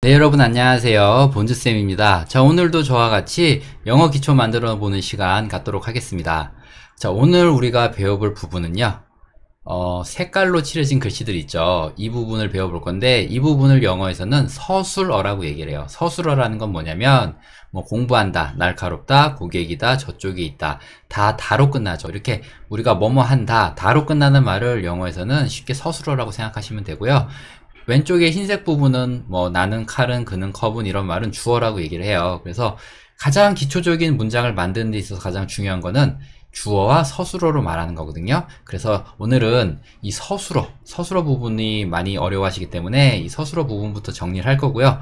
네 여러분 안녕하세요 본즈쌤입니다 자 오늘도 저와 같이 영어 기초 만들어 보는 시간 갖도록 하겠습니다 자 오늘 우리가 배워볼 부분은요 어, 색깔로 칠해진 글씨들 있죠 이 부분을 배워볼 건데 이 부분을 영어에서는 서술어라고 얘기를 해요 서술어라는 건 뭐냐면 뭐 공부한다 날카롭다 고객이다 저쪽에 있다 다 다로 끝나죠 이렇게 우리가 뭐뭐 한다 다로 끝나는 말을 영어에서는 쉽게 서술어라고 생각하시면 되고요 왼쪽에 흰색 부분은 뭐 나는 칼은 그는 컵은 이런 말은 주어라고 얘기를 해요. 그래서 가장 기초적인 문장을 만드는 데 있어서 가장 중요한 거는 주어와 서술어로 말하는 거거든요. 그래서 오늘은 이 서술어, 서술어 부분이 많이 어려워하시기 때문에 이 서술어 부분부터 정리를 할 거고요.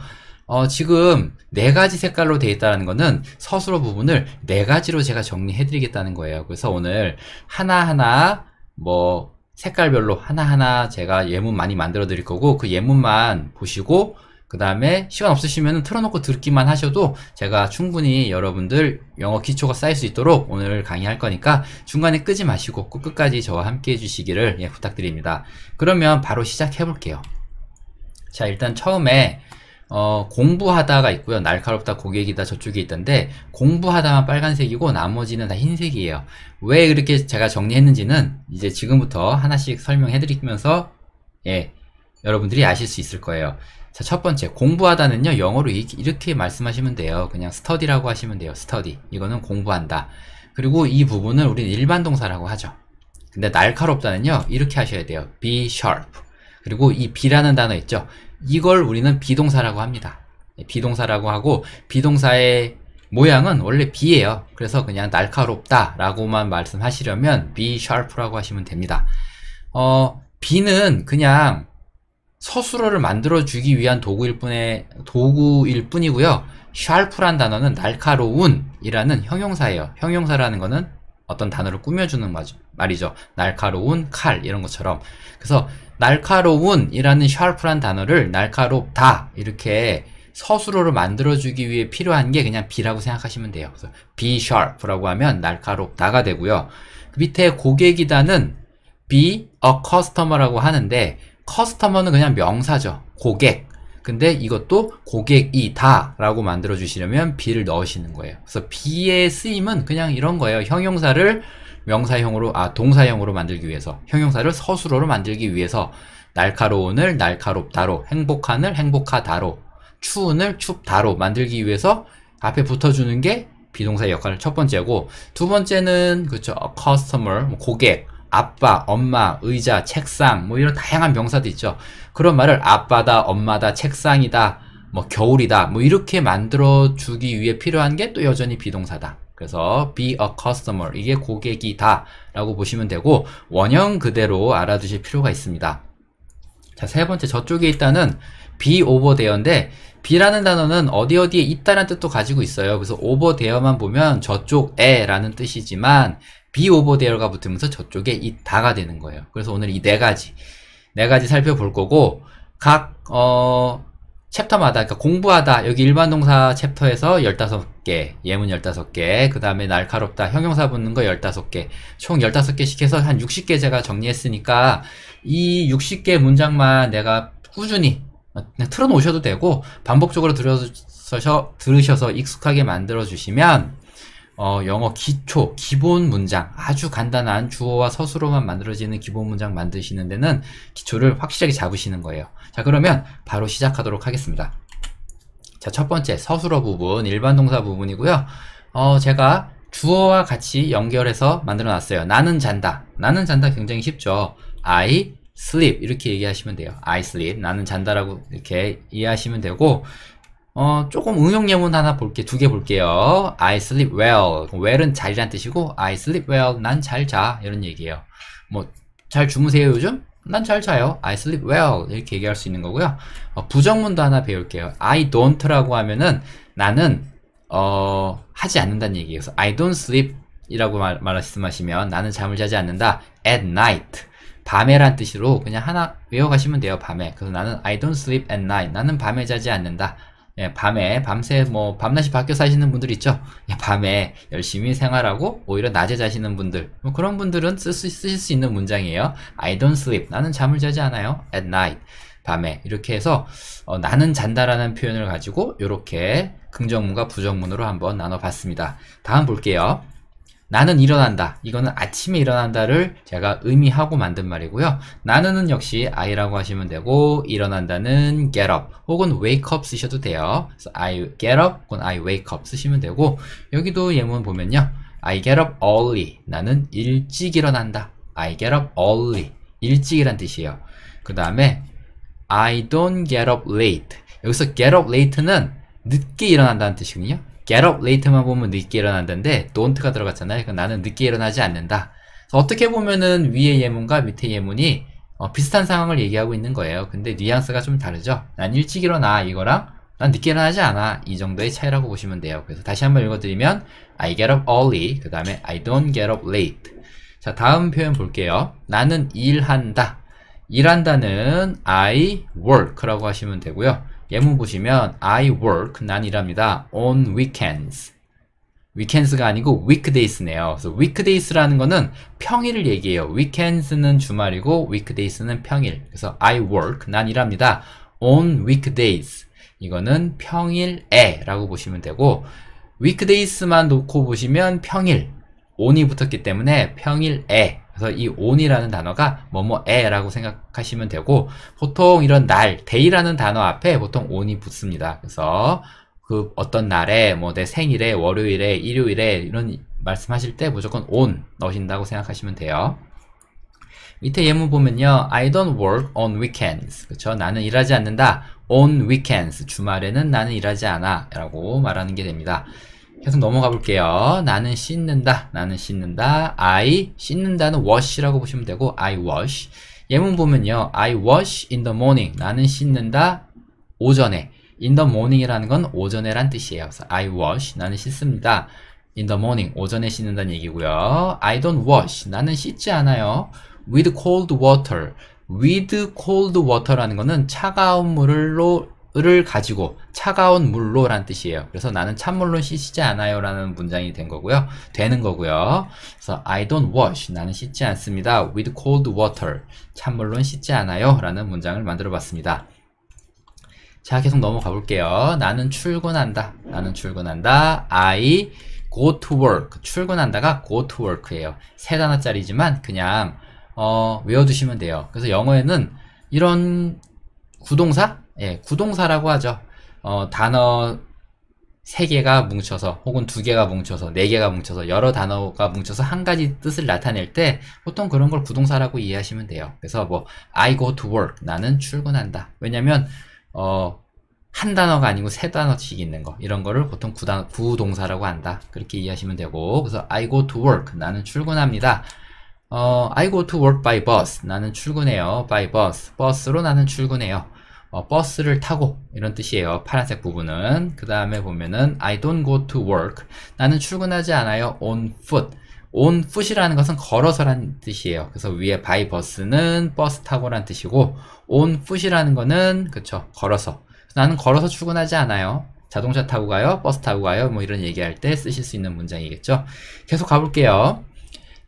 어, 지금 네 가지 색깔로 되어 있다는 거는 서술어 부분을 네 가지로 제가 정리해 드리겠다는 거예요. 그래서 오늘 하나하나 뭐 색깔별로 하나하나 제가 예문 많이 만들어 드릴 거고 그 예문만 보시고 그 다음에 시간 없으시면 틀어놓고 듣기만 하셔도 제가 충분히 여러분들 영어 기초가 쌓일 수 있도록 오늘 강의할 거니까 중간에 끄지 마시고 끝까지 저와 함께 해주시기를 예, 부탁드립니다. 그러면 바로 시작해 볼게요. 자 일단 처음에 어, 공부하다가 있고요. 날카롭다, 고객이다, 저쪽에 있던데 공부하다만 빨간색이고 나머지는 다 흰색이에요. 왜 이렇게 제가 정리했는지는 이제 지금부터 하나씩 설명해드리면서 예, 여러분들이 아실 수 있을 거예요. 자, 첫 번째 공부하다는요. 영어로 이렇게 말씀하시면 돼요. 그냥 스터디라고 하시면 돼요. 스터디. 이거는 공부한다. 그리고 이부분을 우리는 일반 동사라고 하죠. 근데 날카롭다는요. 이렇게 하셔야 돼요. be sharp. 그리고 이 be라는 단어 있죠. 이걸 우리는 비동사라고 합니다. 예, 비동사라고 하고 비동사의 모양은 원래 B예요. 그래서 그냥 날카롭다 라고만 말씀하시려면 B sharp라고 하시면 됩니다. 어, B는 그냥 서술어를 만들어주기 위한 도구일 뿐에, 도구일 뿐이고요. sharp란 단어는 날카로운 이라는 형용사예요. 형용사라는 거는 어떤 단어를 꾸며주는 말이죠. 날카로운 칼 이런 것처럼. 그래서 날카로운이라는 샤프란 단어를 날카롭다 이렇게 서술어로 만들어주기 위해 필요한 게 그냥 비라고 생각하시면 돼요. 그래서 be sharp라고 하면 날카롭다가 되고요. 그 밑에 고객이다는 be a customer라고 하는데 커스터머는 그냥 명사죠. 고객. 근데 이것도 고객이다 라고 만들어 주시려면 b 를 넣으시는 거예요 그래서 b 의 쓰임은 그냥 이런 거예요 형용사를 명사형으로 아 동사형으로 만들기 위해서 형용사를 서술어로 만들기 위해서 날카로운을 날카롭다로 행복한을 행복하다로 추운을 춥다로 만들기 위해서 앞에 붙어주는 게 비동사의 역할을 첫 번째고 두 번째는 그쵸 customer 뭐 고객 아빠, 엄마, 의자, 책상 뭐 이런 다양한 명사도 있죠. 그런 말을 아빠다, 엄마다, 책상이다, 뭐 겨울이다 뭐 이렇게 만들어 주기 위해 필요한 게 또 여전히 비동사다. 그래서 be a customer 이게 고객이다 라고 보시면 되고 원형 그대로 알아두실 필요가 있습니다. 자 세 번째 저쪽에 있다는 be over there인데 be라는 단어는 어디 어디에 있다는 라 뜻도 가지고 있어요. 그래서 over there만 보면 저쪽에 라는 뜻이지만 비 오버 v e r 가 붙으면서 저쪽에 이 다가 되는 거예요. 그래서 오늘 이 네 가지, 네 가지 살펴볼 거고, 각, 어, 챕터마다, 그러니까 공부하다, 여기 일반 동사 챕터에서 15개, 예문 15개, 그 다음에 날카롭다, 형용사 붙는 거 15개, 총 15개씩 해서 한 60개 제가 정리했으니까, 이 60개 문장만 내가 꾸준히 틀어놓으셔도 되고, 반복적으로 들으셔서 익숙하게 만들어주시면, 어, 영어 기초, 기본 문장, 아주 간단한 주어와 서술어만 만들어지는 기본 문장 만드시는 데는 기초를 확실하게 잡으시는 거예요. 자, 그러면 바로 시작하도록 하겠습니다. 자, 첫 번째 서술어 부분, 일반 동사 부분이고요. 어, 제가 주어와 같이 연결해서 만들어 놨어요. 나는 잔다. 나는 잔다 굉장히 쉽죠. I sleep 이렇게 얘기하시면 돼요. I sleep. 나는 잔다라고 이렇게 이해하시면 되고 어, 조금 응용 예문 하나 볼게 두개 볼게요. I sleep well. well은 잘이란 뜻이고 I sleep well. 난 잘 자. 이런 얘기예요. 뭐 잘 주무세요 요즘? 난 잘 자요. I sleep well. 이렇게 얘기할 수 있는 거고요. 어, 부정문도 하나 배울게요. I don't라고 하면은 나는 어, 하지 않는다는 얘기예요. 그래서 I don't sleep 이라고 말, 말씀하시면 나는 잠을 자지 않는다. at night. 밤에란 뜻으로 그냥 하나 외워가시면 돼요. 밤에. 그래서 나는 I don't sleep at night. 나는 밤에 자지 않는다. 예, 밤에 밤새 뭐 밤낮이 바뀌어 사시는 분들 있죠. 예, 밤에 열심히 생활하고 오히려 낮에 자시는 분들 뭐 그런 분들은 쓸 수, 쓰실 수 있는 문장이에요. I don't sleep. 나는 잠을 자지 않아요. At night. 밤에 이렇게 해서 어, 나는 잔다라는 표현을 가지고 이렇게 긍정문과 부정문으로 한번 나눠봤습니다. 다음 볼게요. 나는 일어난다. 이거는 아침에 일어난다를 제가 의미하고 만든 말이고요. 나는 역시 I라고 하시면 되고 일어난다는 get up 혹은 wake up 쓰셔도 돼요. I get up 혹은 I wake up 쓰시면 되고 여기도 예문 보면요. I get up early. 나는 일찍 일어난다. I get up early. 일찍이란 뜻이에요. 그 다음에 I don't get up late. 여기서 get up late는 늦게 일어난다는 뜻이군요. get up late만 보면 늦게 일어난다는데 don't가 들어갔잖아요. 그러니까 나는 늦게 일어나지 않는다. 어떻게 보면은 위의 예문과 밑의 예문이 어, 비슷한 상황을 얘기하고 있는 거예요. 근데 뉘앙스가 좀 다르죠. 난 일찍 일어나 이거랑 난 늦게 일어나지 않아 이 정도의 차이라고 보시면 돼요. 그래서 다시 한번 읽어드리면 I get up early 그 다음에 I don't get up late 자 다음 표현 볼게요. 나는 일한다 일한다는 I work라고 하시면 되고요. 예문 보시면 I work 난 일합니다. on weekends. weekends가 아니고 weekdays네요. 그래서 weekdays라는 거는 평일을 얘기해요. weekends는 주말이고 weekdays는 평일. 그래서 I work 난 일합니다. on weekdays. 이거는 평일에라고 보시면 되고 weekdays만 놓고 보시면 평일 on이 붙었기 때문에 평일에 그래서 이 on이라는 단어가 뭐뭐에라고 생각하시면 되고 보통 이런 날, day라는 단어 앞에 보통 on이 붙습니다. 그래서 그 어떤 날에 뭐 내 생일에 월요일에 일요일에 이런 말씀하실 때 무조건 on 넣으신다고 생각하시면 돼요. 밑에 예문 보면요. I don't work on weekends. 그쵸? 나는 일하지 않는다. on weekends. 주말에는 나는 일하지 않아. 라고 말하는 게 됩니다. 계속 넘어가 볼게요. 나는 씻는다. 나는 씻는다. I 씻는다는 wash라고 보시면 되고 I wash. 예문 보면요. I wash in the morning. 나는 씻는다 오전에. in the morning이라는 건 오전에란 뜻이에요. 그래서 I wash. 나는 씻습니다. in the morning. 오전에 씻는다는 얘기고요. I don't wash. 나는 씻지 않아요. with cold water. with cold water라는 거는 차가운 물로 을 가지고 차가운 물로 란 뜻이에요. 그래서 나는 찬물로 씻지 않아요 라는 문장이 된 거고요. 되는 거고요. 그래서 I don't wash. 나는 씻지 않습니다. with cold water. 찬물로 씻지 않아요 라는 문장을 만들어 봤습니다. 자, 계속 넘어가 볼게요. 나는 출근한다. 나는 출근한다. I go to work. 출근한다가 go to work예요. 세 단어짜리지만 그냥 어, 외워두시면 돼요. 그래서 영어에는 이런 구동사 예, 구동사라고 하죠. 어, 단어 세개가 뭉쳐서 혹은 두개가 뭉쳐서 네개가 뭉쳐서 여러 단어가 뭉쳐서 한 가지 뜻을 나타낼 때 보통 그런 걸 구동사라고 이해하시면 돼요. 그래서 뭐 I go to work 나는 출근한다. 왜냐면 어, 한 단어가 아니고 세 단어씩 있는 거 이런 거를 보통 구단, 구동사라고 한다. 그렇게 이해하시면 되고 그래서 I go to work 나는 출근합니다. 어, I go to work by bus 나는 출근해요. by bus 버스로 나는 출근해요. 어, 버스를 타고 이런 뜻이에요. 파란색 부분은 그 다음에 보면은 I don't go to work 나는 출근하지 않아요. on foot on foot이라는 것은 걸어서라는 뜻이에요. 그래서 위에 by 버스는 버스 타고라는 뜻이고 on foot이라는 거는 그쵸 걸어서 나는 걸어서 출근하지 않아요. 자동차 타고 가요, 버스 타고 가요, 뭐 이런 얘기할 때 쓰실 수 있는 문장이겠죠. 계속 가볼게요.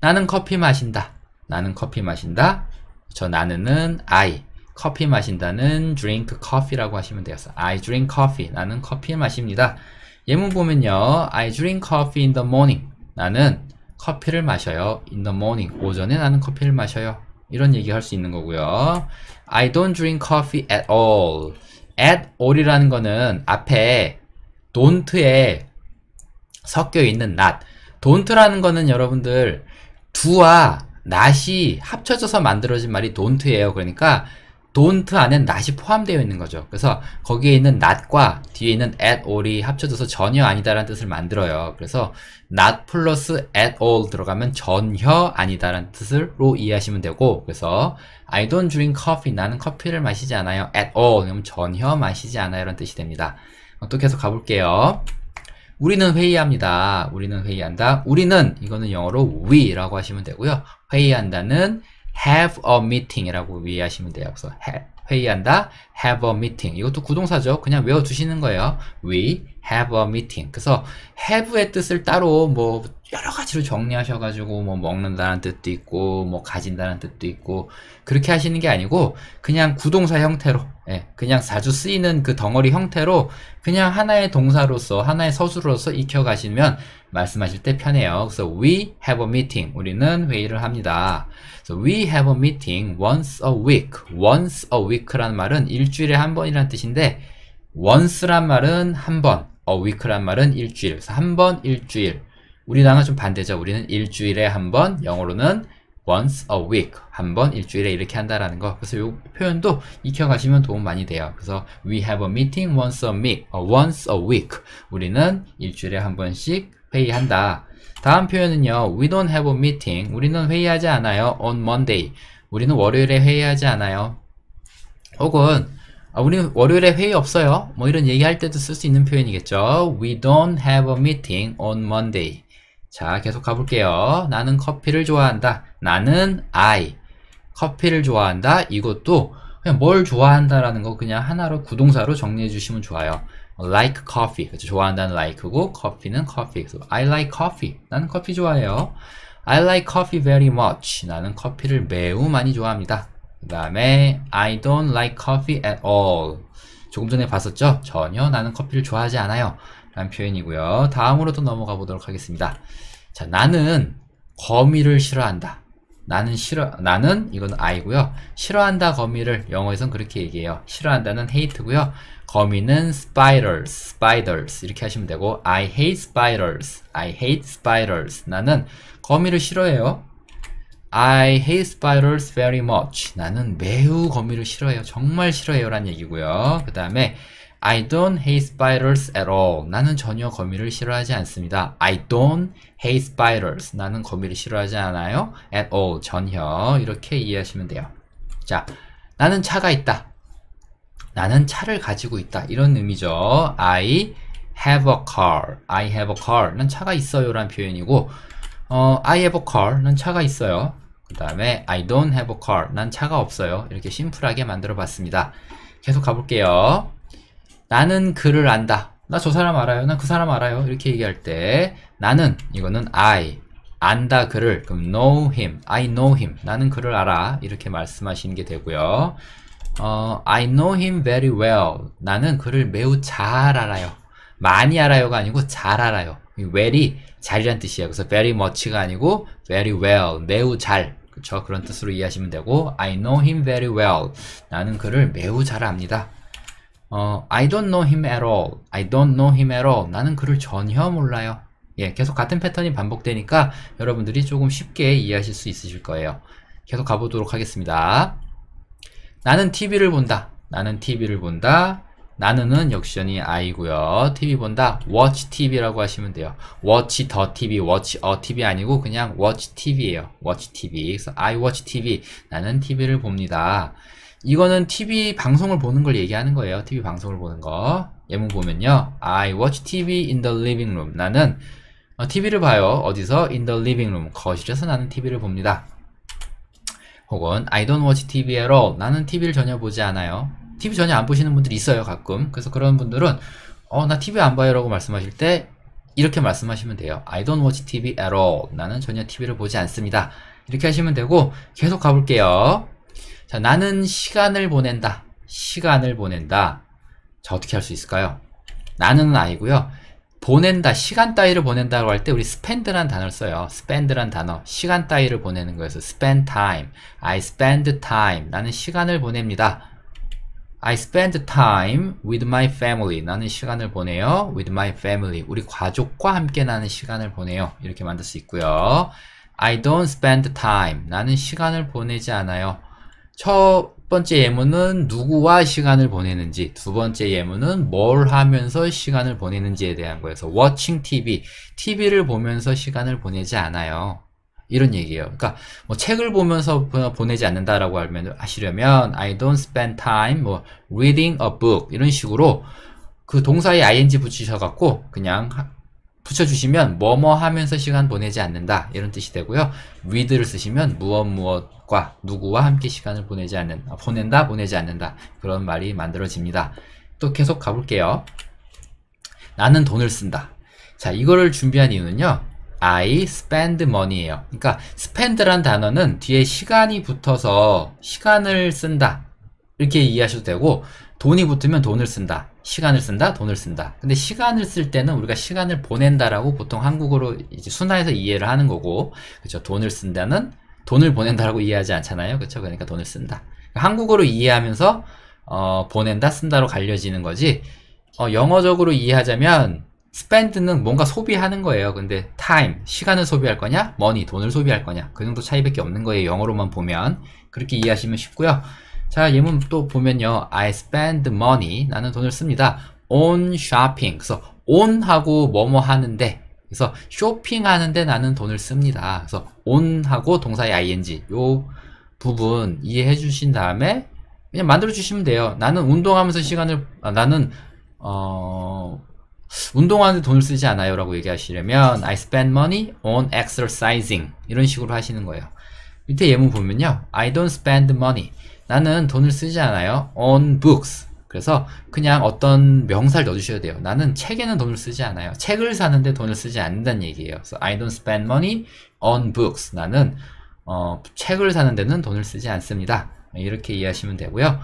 나는 커피 마신다. 나는 커피 마신다. 저 나는은 I. 커피 마신다는 drink coffee라고 하시면 되겠어. I drink coffee. 나는 커피 마십니다. 예문 보면요. I drink coffee in the morning. 나는 커피를 마셔요. in the morning. 오전에 나는 커피를 마셔요. 이런 얘기 할 수 있는 거고요. I don't drink coffee at all. at all이라는 거는 앞에 don't에 섞여 있는 not. don't라는 거는 여러분들 do와 not이 합쳐져서 만들어진 말이 don't예요. 그러니까 don't 안에는 not이 포함되어 있는 거죠. 그래서 거기에 있는 not과 뒤에 있는 at all이 합쳐져서 전혀 아니다라는 뜻을 만들어요. 그래서 not 플러스 at all 들어가면 전혀 아니다라는 뜻으로 이해하시면 되고 그래서 I don't drink coffee 나는 커피를 마시지 않아요. at all 그러면 전혀 마시지 않아요 라는 뜻이 됩니다. 또 계속 가볼게요. 우리는 회의합니다. 우리는 회의한다. 우리는 이거는 영어로 we라고 하시면 되고요. 회의한다는 have a meeting이라고 이해하시면 돼요. 그래서 회의한다, have a meeting. 이것도 구동사죠. 그냥 외워두시는 거예요. We have a meeting. 그래서 have의 뜻을 따로 뭐 여러 가지로 정리하셔가지고 뭐 먹는다는 뜻도 있고 뭐 가진다는 뜻도 있고 그렇게 하시는 게 아니고 그냥 구동사 형태로 예, 그냥 자주 쓰이는 그 덩어리 형태로 그냥 하나의 동사로서 하나의 서술로서 익혀가시면 말씀하실 때 편해요. 그래서 we have a meeting. 우리는 회의를 합니다. So we have a meeting once a week. once a week란 말은 일주일에 한 번이란 뜻인데 once란 말은 한 번, a week란 말은 일주일. 그래서 한번 일주일. 우리나라은좀 반대죠. 우리는 일주일에 한 번, 영어로는 once a week 한 번 일주일에 이렇게 한다라는 거 그래서 이 표현도 익혀가시면 도움 많이 돼요 그래서 we have a meeting once a week 어, once a week 우리는 일주일에 한 번씩 회의한다. 다음 표현은요. We don't have a meeting. 우리는 회의하지 않아요. On Monday. 우리는 월요일에 회의하지 않아요. 혹은 아, 우리는 월요일에 회의 없어요. 뭐 이런 얘기할 때도 쓸 수 있는 표현이겠죠. We don't have a meeting on Monday. 자, 계속 가볼게요. 나는 커피를 좋아한다. 나는 I. 커피를 좋아한다. 이것도 그냥 뭘 좋아한다라는 거 그냥 하나로 구동사로 정리해 주시면 좋아요. like coffee. 그렇죠? 좋아한다는 like고 c o f f e e 는 coffee. 그래 I like coffee. 나는 커피 좋아해요. I like coffee very much. 나는 커피를 매우 많이 좋아합니다. 그 다음에 I don't like coffee at all. 조금 전에 봤었죠? 전혀 나는 커피를 좋아하지 않아요. 라는 표현이고요. 다음으로 또 넘어가 보도록 하겠습니다. 자, 나는 거미를 싫어한다. 나는 싫어 나는 이건 I고요. 싫어한다 거미를 영어에선 그렇게 얘기해요. 싫어한다는 hate고요. 거미는 spirals, spiders 이렇게 하시면 되고 I hate spirals, I hate spirals 나는 거미를 싫어해요. I hate spirals very much. 나는 매우 거미를 싫어해요. 정말 싫어해요. 라는 얘기고요. 그 다음에 I don't hate s p i d e r s at all. 나는 전혀 거미를 싫어하지 않습니다. I don't hate s p i d e r s 나는 거미를 싫어하지 않아요. at all. 전혀. 이렇게 이해하시면 돼요. 자, 나는 차가 있다. 나는 차를 가지고 있다. 이런 의미죠. I have a car. I have a car. 난 차가 있어요. 라는 표현이고, 어, I have a car. 난 차가 있어요. 그 다음에 I don't have a car. 난 차가 없어요. 이렇게 심플하게 만들어 봤습니다. 계속 가볼게요. 나는 그를 안다. 나 저 사람 알아요. 나 그 사람 알아요. 이렇게 얘기할 때 나는 이거는 I 안다 그를 그럼 know him. I know him. 나는 그를 알아. 이렇게 말씀하시는 게 되고요. 어, I know him very well. 나는 그를 매우 잘 알아요. 많이 알아요가 아니고 잘 알아요. very 잘이란 뜻이에요. 그래서 very much가 아니고 very well, 매우 잘. 그쵸? 그런 뜻으로 이해하시면 되고 I know him very well. 나는 그를 매우 잘 압니다. 어, I don't know him at all. I don't know him at all. 나는 그를 전혀 몰라요. 예, 계속 같은 패턴이 반복되니까 여러분들이 조금 쉽게 이해하실 수 있으실 거예요. 계속 가보도록 하겠습니다. 나는 TV를 본다. 나는 TV를 본다. 나는은 역시연이 I고요. TV 본다. Watch TV라고 하시면 돼요. Watch the TV, Watch a TV 아니고 그냥 Watch TV예요. Watch TV. 그래서 I watch TV. 나는 TV를 봅니다. 이거는 TV 방송을 보는 걸 얘기하는 거예요. TV 방송을 보는 거. 예문 보면요. I watch TV in the living room. 나는 TV를 어, 봐요. 어디서? In the living room. 거실에서 나는 TV를 봅니다. 혹은 I don't watch TV at all. 나는 TV를 전혀 보지 않아요. TV 전혀 안 보시는 분들 이 있어요, 가끔. 그래서 그런 분들은 어, 나 TV 안 봐요 라고 말씀하실 때 이렇게 말씀하시면 돼요. I don't watch TV at all. 나는 전혀 TV를 보지 않습니다. 이렇게 하시면 되고 계속 가볼게요. 자, 나는 시간을 보낸다. 시간을 보낸다. 자, 어떻게 할 수 있을까요? 나는 아니고요. 보낸다, 시간 따위를 보낸다고 할 때 우리 spend란 단어를 써요. spend란 단어, 시간 따위를 보내는 거에서 spend time, I spend time, 나는 시간을 보냅니다. I spend time with my family, 나는 시간을 보내요. with my family, 우리 가족과 함께 나는 시간을 보내요. 이렇게 만들 수 있고요. I don't spend time, 나는 시간을 보내지 않아요. 첫 번째 예문은 누구와 시간을 보내는지, 두 번째 예문은 뭘 하면서 시간을 보내는지에 대한 거에서 watching TV, TV를 보면서 시간을 보내지 않아요. 이런 얘기예요. 그러니까 뭐 책을 보면서 보내지 않는다라고 하면 하시려면 I don't spend time 뭐 reading a book 이런 식으로 그 동사에 ing 붙이셔 갖고 그냥 붙여주시면 뭐뭐 하면서 시간 보내지 않는다 이런 뜻이 되고요 with를 쓰시면 무엇 무엇과 누구와 함께 시간을 보내지 않는 어, 보낸다 보내지 않는다 그런 말이 만들어집니다 또 계속 가볼게요 나는 돈을 쓴다 자 이거를 준비한 이유는요 I spend money예요 그러니까 spend란 단어는 뒤에 시간이 붙어서 시간을 쓴다 이렇게 이해하셔도 되고 돈이 붙으면 돈을 쓴다. 시간을 쓴다, 돈을 쓴다. 근데 시간을 쓸 때는 우리가 시간을 보낸다라고 보통 한국어로 이제 순화해서 이해를 하는 거고, 그렇죠? 돈을 쓴다는 돈을 보낸다라고 이해하지 않잖아요, 그렇죠? 그러니까 돈을 쓴다. 그러니까 한국어로 이해하면서 어, 보낸다, 쓴다로 갈려지는 거지. 어, 영어적으로 이해하자면 spend는 뭔가 소비하는 거예요. 근데 time, 시간을 소비할 거냐? money, 돈을 소비할 거냐? 그 정도 차이밖에 없는 거예요. 영어로만 보면. 그렇게 이해하시면 쉽고요. 자 예문 또 보면요 I spend money 나는 돈을 씁니다 on shopping 그래서 on 하고 뭐뭐 하는데 그래서 쇼핑하는데 나는 돈을 씁니다 그래서 on 하고 동사의 ing 요 부분 이해해 주신 다음에 그냥 만들어 주시면 돼요 나는 운동하면서 시간을 아, 나는 어 운동하는데 돈을 쓰지 않아요 라고 얘기하시려면 I spend money on exercising 이런 식으로 하시는 거예요 밑에 예문 보면요 I don't spend money 나는 돈을 쓰지 않아요. on books. 그래서 그냥 어떤 명사를 넣어주셔야 돼요. 나는 책에는 돈을 쓰지 않아요. 책을 사는데 돈을 쓰지 않는다는 얘기예요. So I don't spend money on books. 나는 어, 책을 사는 데는 돈을 쓰지 않습니다. 이렇게 이해하시면 되고요.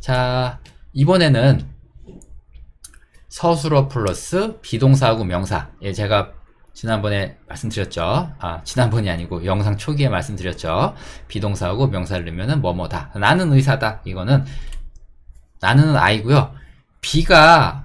자, 이번에는 서술어 플러스 비동사하고 명사. 예, 제가 지난번에 말씀드렸죠. 아, 지난번이 아니고 영상 초기에 말씀드렸죠. 비동사하고 명사를 넣으면은 뭐뭐다. 나는 의사다. 이거는 나는 아이고요. 비가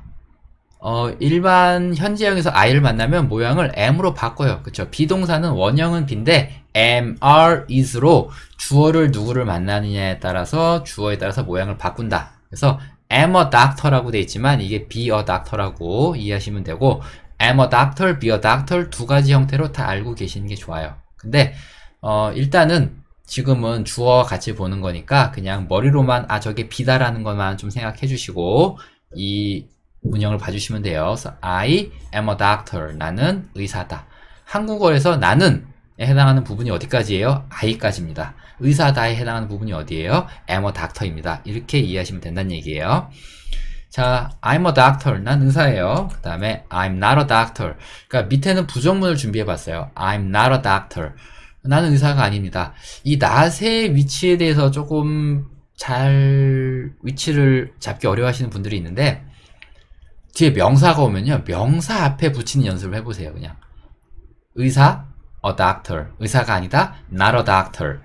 어, 일반 현지형에서 i를 만나면 모양을 m으로 바꿔요. 그쵸? 비동사는 원형은 b인데 m r is로 주어를 누구를 만나느냐에 따라서 주어에 따라서 모양을 바꾼다. 그래서 am a doctor라고 돼 있지만 이게 be a doctor라고 이해하시면 되고 am a doctor, be a doctor 두 가지 형태로 다 알고 계시는 게 좋아요. 근데 어, 일단은 지금은 주어와 같이 보는 거니까 그냥 머리로만 아 저게 비다라는 것만 좀 생각해 주시고 이 운영을 봐주시면 돼요. 그래서 I am a doctor. 나는 의사다. 한국어에서 나는 에 해당하는 부분이 어디까지예요? I까지입니다. 의사다에 해당하는 부분이 어디예요? am a doctor입니다. 이렇게 이해하시면 된다는 얘기예요. 자, I'm a doctor. 난 의사예요. 그 다음에 I'm not a doctor. 그러니까 밑에는 부정문을 준비해봤어요. I'm not a doctor. 나는 의사가 아닙니다. 이 not의 위치에 대해서 조금 잘 위치를 잡기 어려워하시는 분들이 있는데 뒤에 명사가 오면요. 명사 앞에 붙이는 연습을 해보세요. 그냥 의사, a doctor. 의사가 아니다, not a doctor.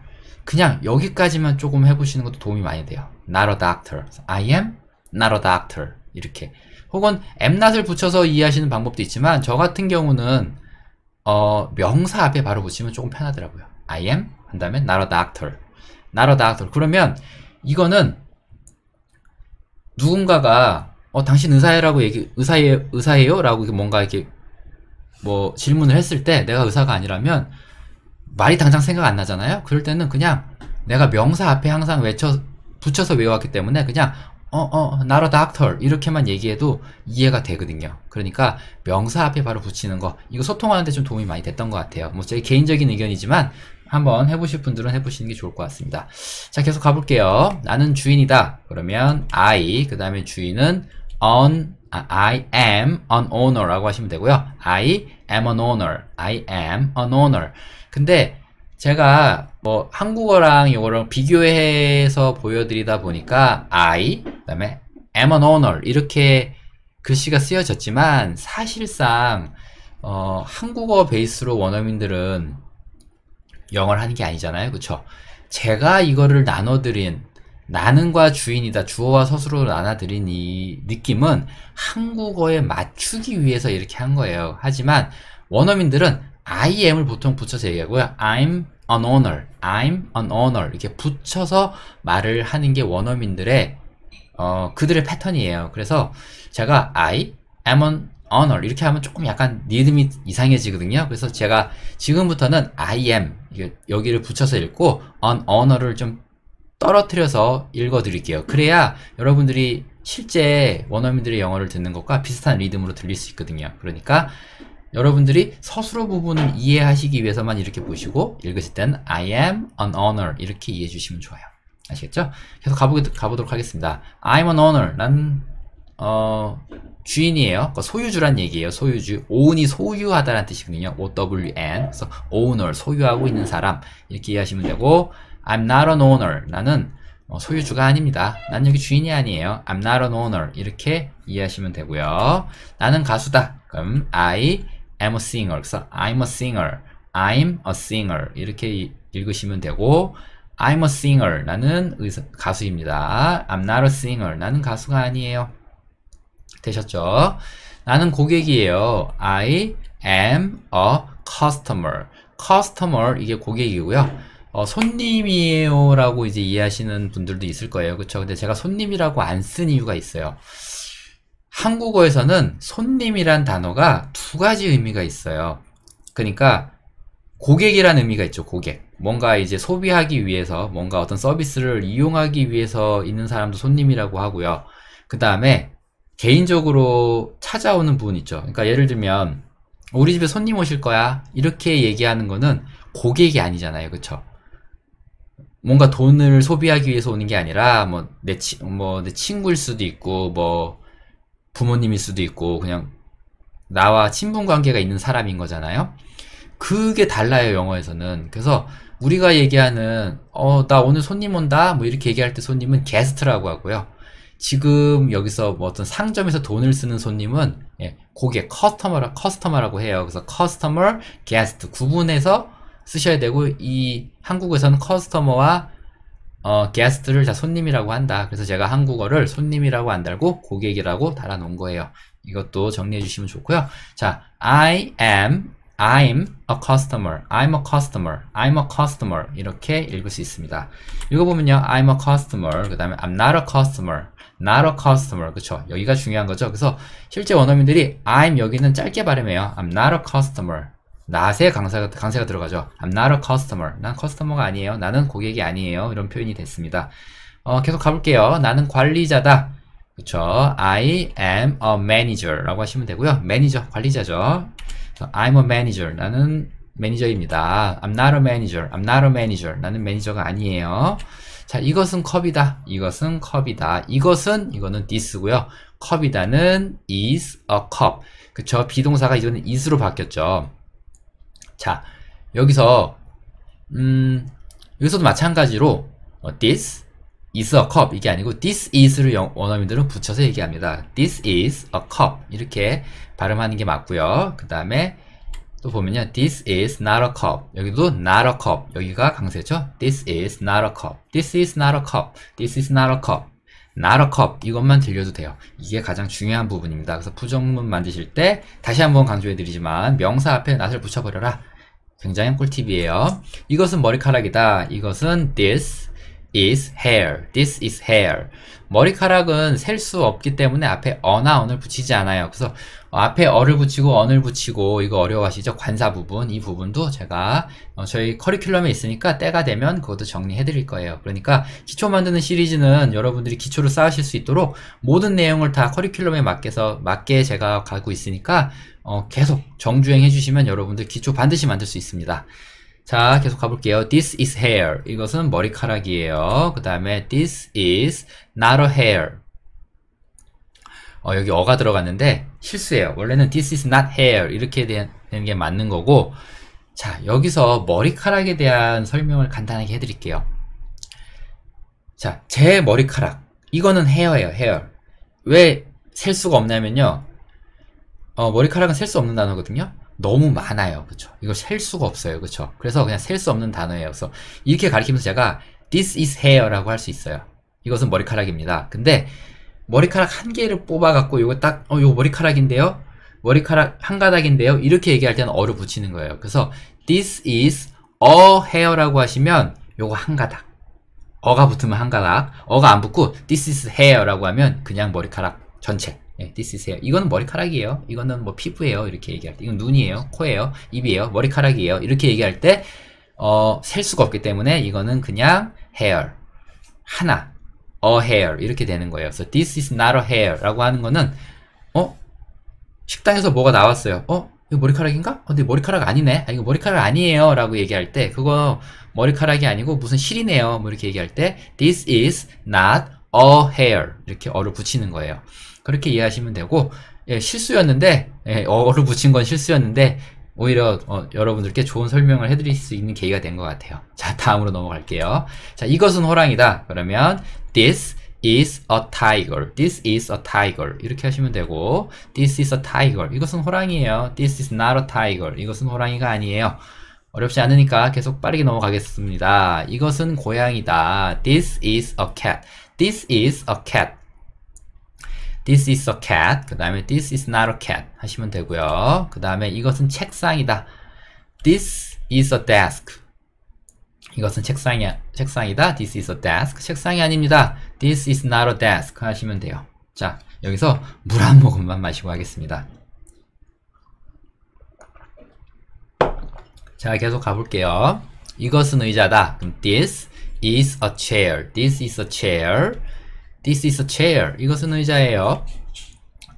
그냥 여기까지만 조금 해보시는 것도 도움이 많이 돼요. Not a doctor. I am not a doctor 이렇게 혹은 amnot을 붙여서 이해하시는 방법도 있지만 저 같은 경우는 어, 명사 앞에 바로 붙이면 조금 편하더라고요 I am 한 다음에 not a doctor not a doctor 그러면 이거는 누군가가 어 당신 의사예라고 얘기 의사예 의사예요? 라고 뭔가 이렇게 뭐 질문을 했을 때 내가 의사가 아니라면 말이 당장 생각 안 나잖아요 그럴 때는 그냥 내가 명사 앞에 항상 외쳐 붙여서 외워왔기 때문에 그냥 어, 어, 나로 닥터 이렇게만 얘기해도 이해가 되거든요. 그러니까 명사 앞에 바로 붙이는 거 이거 소통하는데 좀 도움이 많이 됐던 것 같아요. 뭐 제 개인적인 의견이지만 한번 해보실 분들은 해보시는 게 좋을 것 같습니다. 자 계속 가볼게요. 나는 주인이다. 그러면 I 그 다음에 주인은 on 아, I am an owner라고 하시면 되고요. I am an owner. I am an owner. 근데 제가 뭐 한국어랑 영어랑 비교해서 보여드리다 보니까 I, 그 다음에 am an honor 이렇게 글씨가 쓰여졌지만 사실상 어, 한국어 베이스로 원어민들은 영어를 하는 게 아니잖아요. 그쵸? 제가 이거를 나눠드린 나는과 주인이다 주어와 서술로 나눠드린 이 느낌은 한국어에 맞추기 위해서 이렇게 한 거예요. 하지만 원어민들은 I am을 보통 붙여서 얘기하고요. I'm an honor, I'm an honor 이렇게 붙여서 말을 하는 게 원어민들의 어, 그들의 패턴이에요. 그래서 제가 I am an honor 이렇게 하면 조금 약간 리듬이 이상해지거든요. 그래서 제가 지금부터는 I am 여기를 붙여서 읽고 an honor를 좀 떨어뜨려서 읽어드릴게요. 그래야 여러분들이 실제 원어민들의 영어를 듣는 것과 비슷한 리듬으로 들릴 수 있거든요. 그러니까 여러분들이 서술어 부분을 이해하시기 위해서만 이렇게 보시고 읽으실 땐 I am an honor 이렇게 이해해 주시면 좋아요. 아시겠죠? 계속 가보, 가보도록 하겠습니다. I'm an honor. 난 어, 주인이에요. 그러니까 소유주란 얘기예요. 소유주. o 오운이 소유하다라는 뜻이거든요. OWN. 그래서 owner, 소유하고 있는 사람. 이렇게 이해하시면 되고 I'm not an owner. 나는 어, 소유주가 아닙니다. 난 여기 주인이 아니에요. I'm not an owner. 이렇게 이해하시면 되고요. 나는 가수다. 그럼 I am a singer. 그래서 I'm a singer. I'm a singer. 이렇게 읽으시면 되고 I'm a singer. 나는 의사, 가수입니다. I'm not a singer. 나는 가수가 아니에요. 되셨죠? 나는 고객이에요. I am a customer. customer 이게 고객이고요. 어, 손님이에요라고 이제 이해하시는 분들도 있을 거예요. 그렇죠? 근데 제가 손님이라고 안 쓴 이유가 있어요. 한국어에서는 손님이란 단어가 두 가지 의미가 있어요. 그러니까 고객이란 의미가 있죠, 고객. 뭔가 이제 소비하기 위해서, 뭔가 어떤 서비스를 이용하기 위해서 있는 사람도 손님이라고 하고요. 그 다음에 개인적으로 찾아오는 부분 있죠. 그러니까 예를 들면, 우리 집에 손님 오실 거야. 이렇게 얘기하는 거는 고객이 아니잖아요. 그쵸? 뭔가 돈을 소비하기 위해서 오는 게 아니라, 뭐, 내, 치, 뭐, 내 친구일 수도 있고, 뭐, 부모님일 수도 있고 그냥 나와 친분 관계가 있는 사람인 거잖아요. 그게 달라요 영어에서는. 그래서 우리가 얘기하는 어나 오늘 손님 온다 뭐 이렇게 얘기할 때 손님은 게스트라고 하고요. 지금 여기서 뭐 어떤 상점에서 돈을 쓰는 손님은 예, 고객 커스터머라 커스터머라고 해요. 그래서 커스터머, 게스트 구분해서 쓰셔야 되고 이 한국에서는 커스터머와 어, 게스트를 다 손님이라고 한다. 그래서 제가 한국어를 손님이라고 안 달고 고객이라고 달아놓은 거예요. 이것도 정리해 주시면 좋고요. 자, I am, I'm a customer, I'm a customer, I'm a customer 이렇게 읽을 수 있습니다. 읽어보면요, I'm a customer, 그 다음에 I'm not a customer, not a customer, 그쵸? 여기가 중요한 거죠. 그래서 실제 원어민들이 I'm 여기는 짧게 발음해요. I'm not a customer, 낫에 강세가, 강세가 들어가죠. I'm not a customer. 난 커스터머가 아니에요. 나는 고객이 아니에요. 이런 표현이 됐습니다. 어, 계속 가볼게요. 나는 관리자다. 그쵸. I am a manager 라고 하시면 되고요. 매니저, 관리자죠. I'm a manager. 나는 매니저입니다. I'm not a manager. I'm not a manager. 나는 매니저가 아니에요. 자, 이것은 컵이다. 이것은 컵이다. 이것은, 이거는 this고요. 컵이다는 is a cup. 그쵸. 비동사가 이거는 is로 바뀌었죠. 자, 여기서 음, 여기서도 마찬가지로 어, this is a cup 이게 아니고 this is를 영, 원어민들은 붙여서 얘기합니다. this is a cup 이렇게 발음하는 게 맞고요. 그 다음에 또 보면요. This is not a cup. 여기도 not a cup. 여기가 강세죠. This is not a cup. This is not a cup. This is not a cup. not a cup 이것만 들려도 돼요. 이게 가장 중요한 부분입니다. 그래서 부정문 만드실 때 다시 한번 강조해드리지만 명사 앞에 not을 붙여버려라. 굉장히 꿀팁이에요. 이것은 머리카락이다. 이것은 this. is hair. This is hair. 머리카락은 셀 수 없기 때문에 앞에 어나 언을 붙이지 않아요. 그래서 앞에 어를 붙이고 언을 붙이고 이거 어려워하시죠? 관사 부분 이 부분도 제가 어, 저희 커리큘럼에 있으니까 때가 되면 그것도 정리해 드릴 거예요. 그러니까 기초 만드는 시리즈는 여러분들이 기초를 쌓으실 수 있도록 모든 내용을 다 커리큘럼에 맞게서 맞게 제가 가고 있으니까 어, 계속 정주행 해주시면 여러분들 기초 반드시 만들 수 있습니다. 자, 계속 가볼게요. This is hair. 이것은 머리카락이에요. 그 다음에 this is not a hair. 어, 여기 어가 들어갔는데 실수예요. 원래는 this is not hair 이렇게 되는 게 맞는 거고 자, 여기서 머리카락에 대한 설명을 간단하게 해드릴게요. 자, 제 머리카락. 이거는 헤어예요, 헤어. 왜셀 수가 없냐면요. 어, 머리카락은 셀 수 없는 단어거든요. 너무 많아요. 그렇 이걸 셀 수가 없어요. 그렇 그래서 그냥 셀 수 없는 단어예요. 그래서 이렇게 가리키면서 제가 this is hair라고 할 수 있어요. 이것은 머리카락입니다. 근데 머리카락 한 개를 뽑아 갖고 이거 딱어 이거 머리카락인데요. 머리카락 한 가닥인데요. 이렇게 얘기할 때는 어를 붙이는 거예요. 그래서 this is a hair라고 하시면 이거한 가닥. 어가 붙으면 한 가닥. 어가 안 붙고 this is hair라고 하면 그냥 머리카락 전체. 예, this is hair. 이거는 머리카락이에요. 이거는 뭐 피부예요. 이렇게 얘기할 때. 이건 눈이에요. 코예요. 입이에요. 머리카락이에요. 이렇게 얘기할 때, 어, 셀 수가 없기 때문에 이거는 그냥 hair. 하나. a hair. 이렇게 되는 거예요. So this is not a hair. 라고 하는 거는, 어? 식당에서 뭐가 나왔어요. 어? 이거 머리카락인가? 어, 근 머리카락 아니네? 아, 이거 머리카락 아니에요. 라고 얘기할 때, 그거 머리카락이 아니고 무슨 실이네요. 뭐 이렇게 얘기할 때, this is not a hair. 이렇게 어를 붙이는 거예요. 그렇게 이해하시면 되고 예, 실수였는데 예, 어를 붙인 건 실수였는데 오히려 어, 여러분들께 좋은 설명을 해드릴 수 있는 계기가 된 것 같아요. 자 다음으로 넘어갈게요. 자 이것은 호랑이다. 그러면 this is a tiger. This is a tiger. 이렇게 하시면 되고 this is a tiger. 이것은 호랑이에요. This is not a tiger. 이것은 호랑이가 아니에요. 어렵지 않으니까 계속 빠르게 넘어가겠습니다. 이것은 고양이다. This is a cat. This is a cat. This is a cat. 그 다음에 this is not a cat 하시면 되고요. 그 다음에 이것은 책상이다. This is a desk. 이것은 책상이, 책상이다. This is a desk. 책상이 아닙니다. This is not a desk 하시면 돼요. 자, 여기서 물 한 모금만 마시고 하겠습니다. 자, 계속 가볼게요. 이것은 의자다. 그럼 this is a chair. This is a chair. This is a chair. 이것은 의자예요.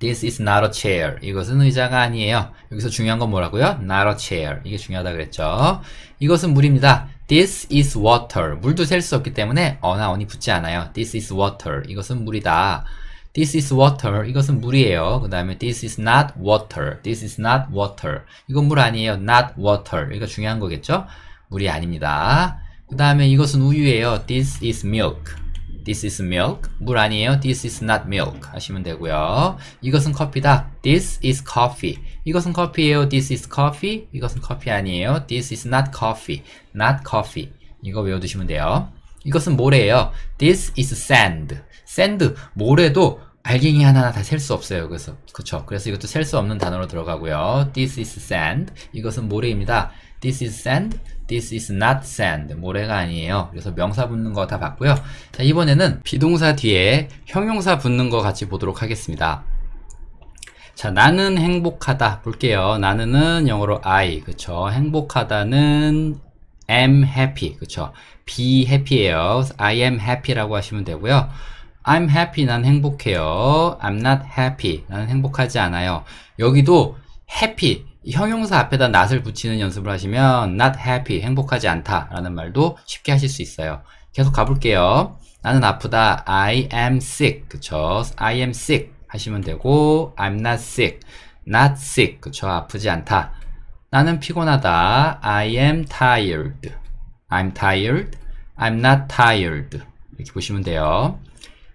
This is not a chair. 이것은 의자가 아니에요. 여기서 중요한 건 뭐라고요? Not a chair. 이게 중요하다 그랬죠. 이것은 물입니다. This is water. 물도 셀 수 없기 때문에 어나 언이 붙지 않아요. This is water. 이것은 물이다. This is water. 이것은 물이에요. 그 다음에 this is not water. This is not water. 이건 물 아니에요. not water. 이거 중요한 거겠죠? 물이 아닙니다. 그 다음에 이것은 우유예요. This is milk. This is milk. 물 아니에요. This is not milk. 하시면 되고요. 이것은 커피다. This is coffee. 이것은 커피예요. This is coffee. 이것은 커피 아니에요. This is not coffee. Not coffee. 이거 외워두시면 돼요. 이것은 모래예요. This is sand. sand. 모래도 알갱이 하나하나 다 셀 수 없어요. 그래서 그렇죠. 그래서 이것도 셀 수 없는 단어로 들어가고요. This is sand. 이것은 모래입니다. This is sand. This is not sand. 모래가 아니에요. 그래서 명사 붙는 거 다 봤고요. 자, 이번에는 비동사 뒤에 형용사 붙는 거 같이 보도록 하겠습니다. 자, 나는 행복하다 볼게요. 나는은 영어로 I, 그쵸? 행복하다는 am happy, 그쵸? be h a p p y 에요 I am happy라고 하시면 되고요. I'm happy, 난 행복해요. I'm not happy, 나는 행복하지 않아요. 여기도 happy, 형용사 앞에다 not을 붙이는 연습을 하시면 not happy, 행복하지 않다 라는 말도 쉽게 하실 수 있어요. 계속 가볼게요. 나는 아프다. I am sick. 그쵸? I am sick 하시면 되고 I'm not sick. not sick. 그쵸? 아프지 않다. 나는 피곤하다. I am tired. I'm tired. I'm not tired. 이렇게 보시면 돼요.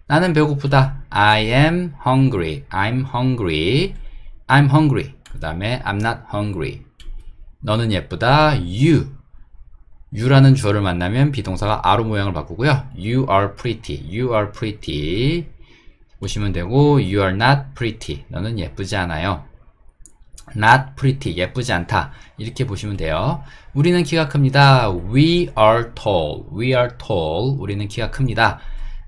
나는 배고프다. I am hungry. I'm hungry. I'm hungry. 그 다음에 I'm not hungry. 너는 예쁘다. You. you라는 주어를 만나면 비동사가 a로 모양을 바꾸고요. You are pretty. You are pretty. 보시면 되고 You are not pretty. 너는 예쁘지 않아요. not pretty. 예쁘지 않다. 이렇게 보시면 돼요. 우리는 키가 큽니다. We are tall. We are tall. 우리는 키가 큽니다.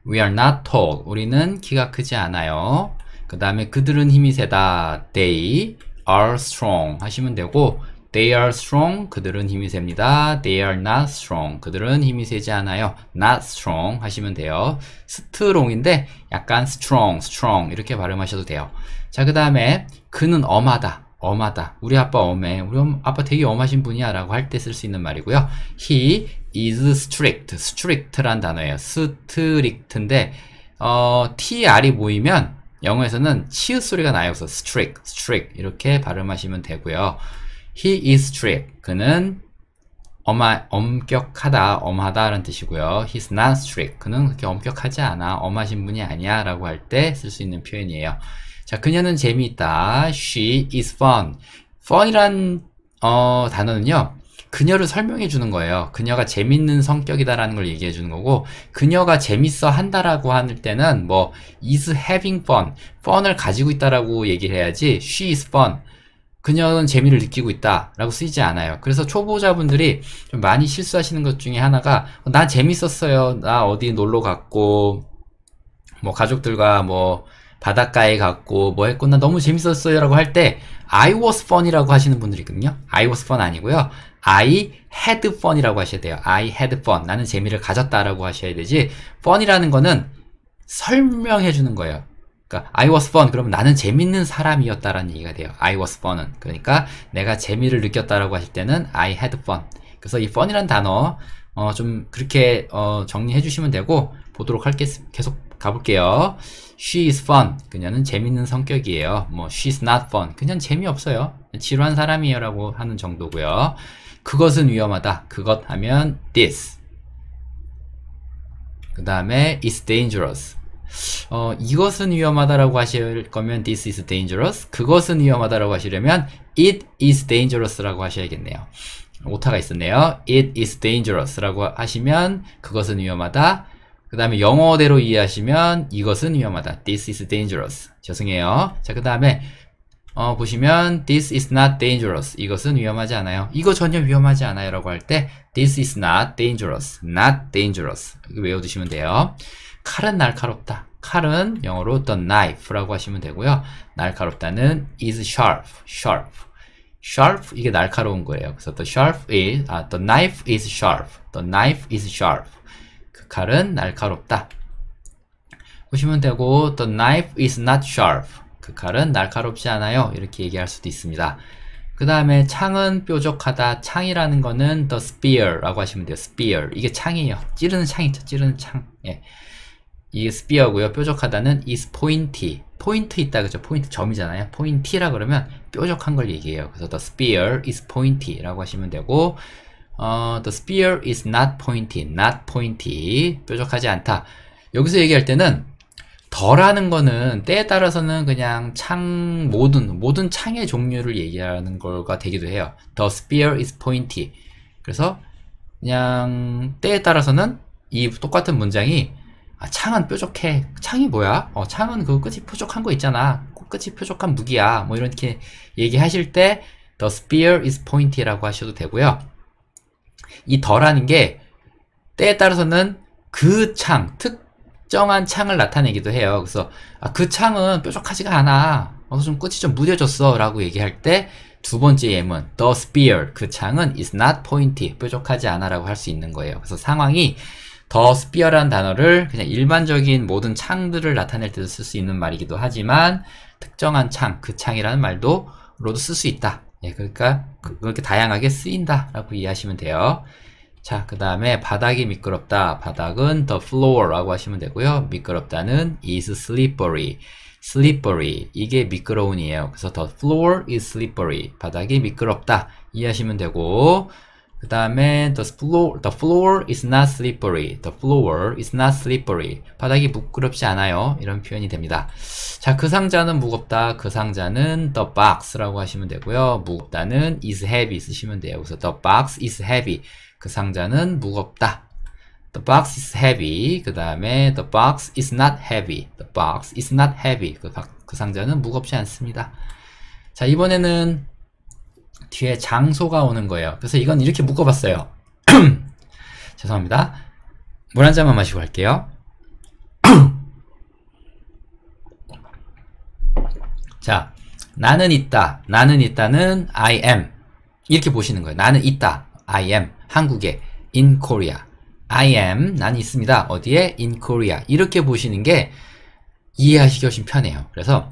We are not tall. 우리는 키가 크지 않아요. 그 다음에 그들은 힘이 세다. They. are strong 하시면 되고 They are strong. 그들은 힘이 셉니다. They are not strong. 그들은 힘이 세지 않아요. Not strong 하시면 돼요. strong인데 약간 strong, strong 이렇게 발음하셔도 돼요. 자, 그 다음에 그는 엄하다. 엄하다. 우리 아빠 엄해. 우리 아빠 되게 엄하신 분이야 라고 할 때 쓸 수 있는 말이고요. He is strict. strict란 단어예요. strict인데 어, tr이 모이면 영어에서는 치읓 소리가 나요. 그래서 strict, strict 이렇게 발음하시면 되고요. He is strict. 그는 엄하, 엄격하다, 엄하다라는 뜻이고요. He's not strict. 그는 그렇게 엄격하지 않아, 엄하신 분이 아니야 라고 할 때 쓸 수 있는 표현이에요. 자, 그녀는 재미있다. She is fun. fun이란 어, 단어는요. 그녀를 설명해 주는 거예요. 그녀가 재밌는 성격이다라는 걸 얘기해 주는 거고 그녀가 재밌어 한다라고 할 때는 뭐 is having fun, fun을 가지고 있다라고 얘기를 해야지 she is fun. 그녀는 재미를 느끼고 있다 라고 쓰이지 않아요 그래서 초보자분들이 좀 많이 실수하시는 것 중에 하나가 나 어, 재밌었어요 나 어디 놀러 갔고 뭐 가족들과 뭐 바닷가에 갔고 뭐 했고 나 너무 재밌었어요 라고 할 때 I was fun이라고 하시는 분들이 있거든요 I was fun 아니고요 I had fun이라고 하셔야 돼요. I had fun. 나는 재미를 가졌다라고 하셔야 되지. fun이라는 거는 설명해 주는 거예요. 그러니까 I was fun 그러면 나는 재밌는 사람이었다라는 얘기가 돼요. I was fun은 그러니까 내가 재미를 느꼈다라고 하실 때는 I had fun. 그래서 이 fun이란 단어 어, 좀 그렇게 어, 정리해 주시면 되고 보도록 할게요 계속 가볼게요. She is fun. 그녀는 재밌는 성격이에요. 뭐 she's not fun. 그냥 재미없어요. 지루한 사람이에요라고 하는 정도고요. 그것은 위험하다. 그것 하면 this. 그 다음에 is dangerous. 어, 이것은 위험하다라고 하실 거면 this is dangerous. 그것은 위험하다라고 하시려면 it is dangerous라고 하셔야겠네요. 오타가 있었네요. it is dangerous라고 하시면 그것은 위험하다. 그 다음에 영어대로 이해하시면 이것은 위험하다. This is dangerous. 죄송해요. 자, 그 다음에 어, 보시면 this is not dangerous 이것은 위험하지 않아요 이거 전혀 위험하지 않아요 라고 할 때 this is not dangerous not dangerous 외워두시면 돼요 칼은 날카롭다 칼은 영어로 the knife라고 하시면 되고요 날카롭다는 is sharp sharp sharp 이게 날카로운 거예요 그래서 the sharp is 아, the knife is sharp the knife is sharp 그 칼은 날카롭다 보시면 되고 the knife is not sharp 그 칼은 날카롭지 않아요. 이렇게 얘기할 수도 있습니다. 그 다음에 창은 뾰족하다. 창이라는 거는 the spear라고 하시면 돼요. spear. 이게 창이에요. 찌르는 창 있죠. 찌르는 창. 예. 이게 spear고요. 뾰족하다는 is pointy. 포인트 있다 그죠? 포인트 점이잖아요. 포인티라 그러면 뾰족한 걸 얘기해요. 그래서 the spear is pointy라고 하시면 되고 어, the spear is not pointy, not pointy. 뾰족하지 않다. 여기서 얘기할 때는 더라는 거는 때에 따라서는 그냥 창 모든 모든 창의 종류를 얘기하는 걸가 되기도 해요. The spear is pointy. 그래서 그냥 때에 따라서는 이 똑같은 문장이 아, 창은 뾰족해. 창이 뭐야? 어, 창은 그 끝이 뾰족한 거 있잖아. 그 끝이 뾰족한 무기야. 뭐 이렇게 얘기하실 때 The spear is pointy라고 하셔도 되고요. 이 더라는 게 때에 따라서는 그 창, 특 특정한 창을 나타내기도 해요. 그래서 아, 그 창은 뾰족하지가 않아. 어서좀 끝이 좀 무뎌졌어 라고 얘기할 때 두 번째 예문 the spear 그 창은 is not pointy 뾰족하지 않아 라고 할 수 있는 거예요. 그래서 상황이 더 스피어라는 단어를 그냥 일반적인 모든 창들을 나타낼 때도 쓸 수 있는 말이기도 하지만 특정한 창, 그 창이라는 말도 로도 쓸 수 있다. 예, 그러니까 그, 그렇게 다양하게 쓰인다라고 이해하시면 돼요. 자, 그 다음에 바닥이 미끄럽다. 바닥은 the floor라고 하시면 되고요. 미끄럽다는 is slippery. slippery. 이게 미끄러운이에요. 그래서 the floor is slippery. 바닥이 미끄럽다. 이해하시면 되고 그 다음에 the floor, the floor is not slippery. the floor is not slippery. 바닥이 부끄럽지 않아요. 이런 표현이 됩니다. 자, 그 상자는 무겁다. 그 상자는 the box라고 하시면 되고요. 무겁다는 is heavy 쓰시면 돼요. 그래서 the box is heavy. 그 상자는 무겁다. The box is heavy. 그 다음에 the box is not heavy. The box is not heavy. 그, 그 상자는 무겁지 않습니다. 자 이번에는 뒤에 장소가 오는 거예요. 그래서 이건 이렇게 묶어봤어요. 죄송합니다. 물 한 잔만 마시고 갈게요 자, 나는 있다. 나는 있다는 I am. 이렇게 보시는 거예요. 나는 있다. I am 한국에 in Korea I am 난 있습니다. 어디에? in Korea 이렇게 보시는 게 이해하시기 훨씬 편해요. 그래서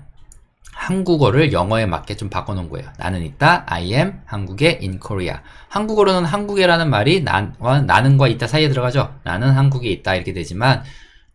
한국어를 영어에 맞게 좀 바꿔놓은 거예요. 나는 있다, I am, 한국에, in Korea. 한국어로는 한국에라는 말이 난, 나는과 있다 사이에 들어가죠. 나는 한국에 있다 이렇게 되지만